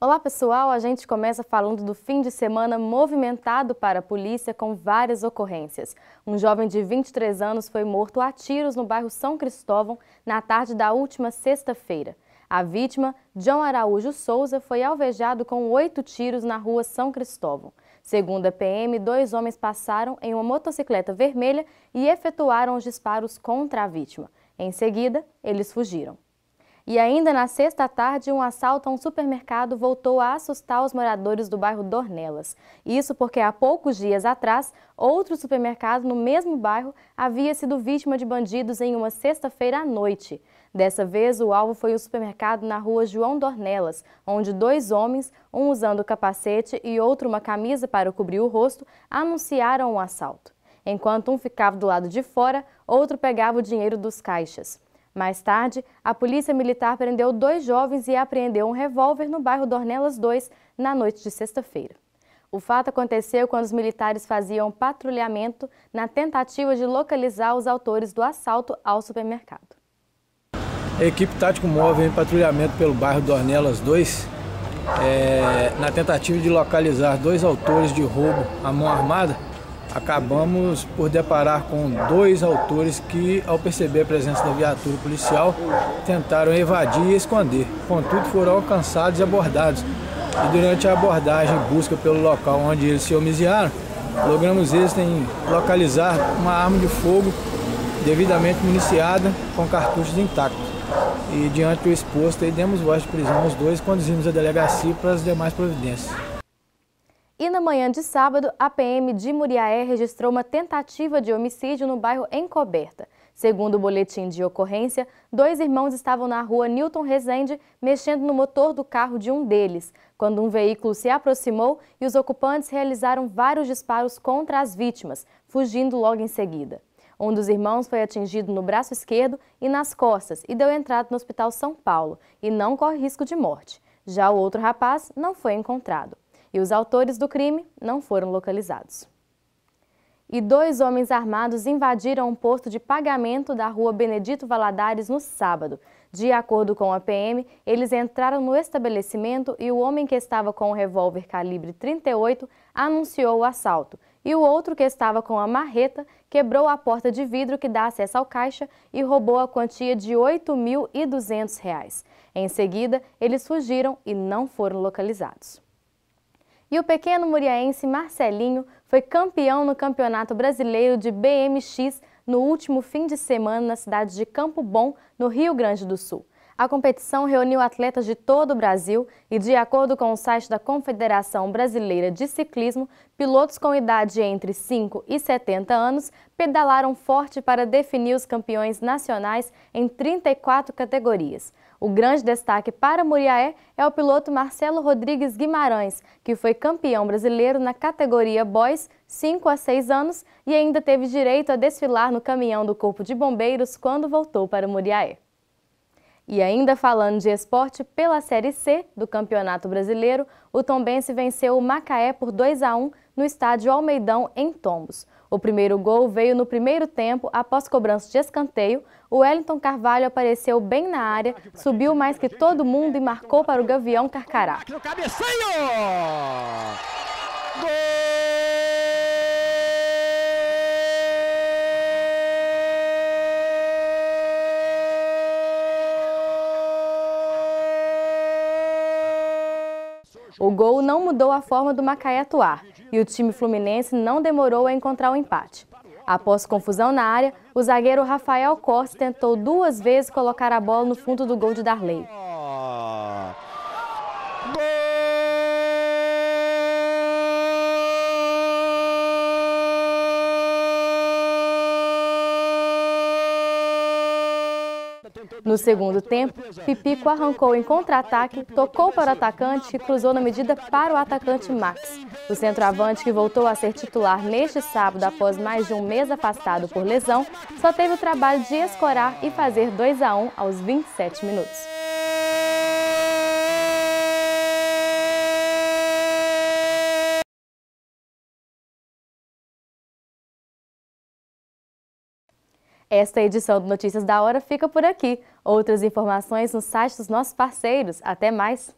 Olá pessoal, a gente começa falando do fim de semana movimentado para a polícia com várias ocorrências. Um jovem de 23 anos foi morto a tiros no bairro São Cristóvão na tarde da última sexta-feira. A vítima, John Araújo Souza, foi alvejado com oito tiros na rua São Cristóvão. Segundo a PM, dois homens passaram em uma motocicleta vermelha e efetuaram os disparos contra a vítima. Em seguida, eles fugiram. E ainda na sexta tarde, um assalto a um supermercado voltou a assustar os moradores do bairro Dornelas. Isso porque há poucos dias atrás, outro supermercado no mesmo bairro havia sido vítima de bandidos em uma sexta-feira à noite. Dessa vez, o alvo foi o supermercado na rua João Dornelas, onde dois homens, um usando capacete e outro uma camisa para cobrir o rosto, anunciaram o um assalto. Enquanto um ficava do lado de fora, outro pegava o dinheiro dos caixas. Mais tarde, a polícia militar prendeu dois jovens e apreendeu um revólver no bairro Dornelas 2 na noite de sexta-feira. O fato aconteceu quando os militares faziam patrulhamento na tentativa de localizar os autores do assalto ao supermercado. A equipe tático móvel em patrulhamento pelo bairro Dornelas 2 é, eh, na tentativa de localizar dois autores de roubo à mão armada acabamos por deparar com dois autores que, ao perceber a presença da viatura policial, tentaram evadir e esconder. Contudo, foram alcançados e abordados. E durante a abordagem e busca pelo local onde eles se homiziaram, logramos eles em localizar uma arma de fogo devidamente municiada com cartuchos intactos. E diante do exposto, aí, demos voz de prisão aos dois e conduzimos a delegacia para as demais providências. E na manhã de sábado, a PM de Muriaé registrou uma tentativa de homicídio no bairro Encoberta. Segundo o boletim de ocorrência, dois irmãos estavam na rua Newton Rezende mexendo no motor do carro de um deles, quando um veículo se aproximou e os ocupantes realizaram vários disparos contra as vítimas, fugindo logo em seguida. Um dos irmãos foi atingido no braço esquerdo e nas costas e deu entrada no Hospital São Paulo e não corre risco de morte. Já o outro rapaz não foi encontrado e os autores do crime não foram localizados. E dois homens armados invadiram um posto de pagamento da rua Benedito Valadares no sábado. De acordo com a PM, eles entraram no estabelecimento e o homem que estava com o revólver calibre 38 anunciou o assalto. E o outro que estava com a marreta quebrou a porta de vidro que dá acesso ao caixa e roubou a quantia de R$ 8.200. Em seguida, eles fugiram e não foram localizados. E o pequeno muriaense Marcelinho foi campeão no Campeonato Brasileiro de BMX no último fim de semana na cidade de Campo Bom, no Rio Grande do Sul. A competição reuniu atletas de todo o Brasil e, de acordo com o site da Confederação Brasileira de Ciclismo, pilotos com idade entre 5 e 70 anos pedalaram forte para definir os campeões nacionais em 34 categorias. O grande destaque para Muriaé é o piloto Marcelo Rodrigues Guimarães, que foi campeão brasileiro na categoria Boys 5 a 6 anos e ainda teve direito a desfilar no caminhão do Corpo de Bombeiros quando voltou para Muriaé. E ainda falando de esporte, pela Série C do Campeonato Brasileiro, o Tombense venceu o Macaé por 2 a 1 no estádio Almeidão, em Tombos. O primeiro gol veio no primeiro tempo, após cobrança de escanteio, o Wellington Carvalho apareceu bem na área, subiu mais que todo mundo e marcou para o Gavião Carcará. O gol não mudou a forma do Macaé atuar e o time fluminense não demorou a encontrar o empate. Após confusão na área, o zagueiro Rafael Cortes tentou duas vezes colocar a bola no fundo do gol de Darley. No segundo tempo, Pipico arrancou em contra-ataque, tocou para o atacante e cruzou na medida para o atacante Max. O centroavante, que voltou a ser titular neste sábado após mais de um mês afastado por lesão, só teve o trabalho de escorar e fazer 2 a 1 aos 27 minutos. Esta edição do Notícias da Hora fica por aqui. Outras informações no site dos nossos parceiros. Até mais!